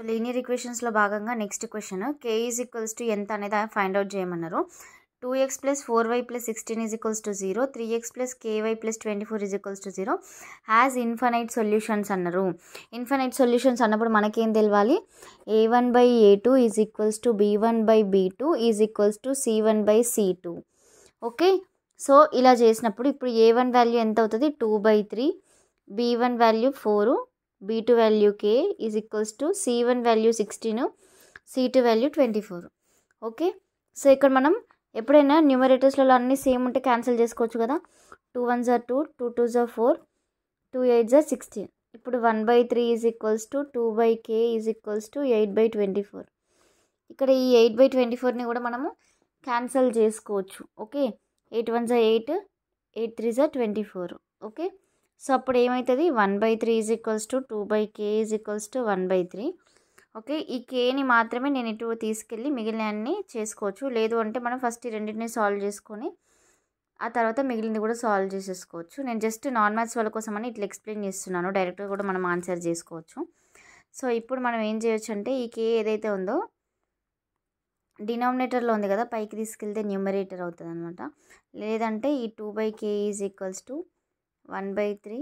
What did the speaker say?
so linear ఈక్వేషన్స్లో భాగంగా next question K is equals to ఎంత అనేది ఫైండ్ అవుట్ చేయమన్నారు two X plus four Y plus sixteen is equals to zero three X plus K Y plus twenty four is equals to zero has infinite solutions అన్నారు infinite solutions అన్నప్పుడు మనకేం తెలియాలి A one by A two is equals to B one by B two is equals to C one by C two okay so ఇలా చేసినప్పుడు ఇప్పుడు A one value ఎంత అవుతుంది two by three B one value four B two value K is equals to C one value sixteen C two value twenty four okay so ఇక్కడ మనం ఎప్పుడైనా న్యూమరేటర్స్లలో అన్నీ same ఉంటే క్యాన్సిల్ చేసుకోవచ్చు కదా టూ వన్ జార్ టూ టూ టూ జార్ four two eight జార్ సిక్స్టీన్ ఇప్పుడు one by three is equals to two by K is equals to eight by twenty four ఇక్కడ ఈ ఎయిట్ బై ట్వంటీ ఫోర్ని కూడా మనము క్యాన్సిల్ చేసుకోవచ్చు ఓకే ఎయిట్ వన్ జా ఎయిట్ ఎయిట్ త్రీ జా ట్వంటీ ఫోర్ ఓకే సో అప్పుడు ఏమవుతుంది one by three is equals to two by K is equals to one by three okay ఈ కేని మాత్రమే నేను ఇటు తీసుకెళ్ళి మిగిలిన అన్ని చేసుకోవచ్చు లేదు అంటే మనం ఫస్ట్ ఈ రెండింటిని సాల్వ్ చేసుకొని ఆ తర్వాత మిగిలింది కూడా సాల్వ్ చేసేసుకోవచ్చు నేను జస్ట్ నాన్ మ్యాథ్స్ వాళ్ళ కోసం అని ఇట్లా ఎక్స్ప్లెయిన్ చేస్తున్నాను డైరెక్ట్గా కూడా మనం ఆన్సర్ చేసుకోవచ్చు సో ఇప్పుడు మనం ఏం చేయొచ్చు అంటే ఈ కే ఏదైతే ఉందో డినామినేటర్లో ఉంది కదా పైకి తీసుకెళ్తే న్యూమరేటర్ అవుతుంది అనమాట లేదంటే ఈ two by K is equals to one by three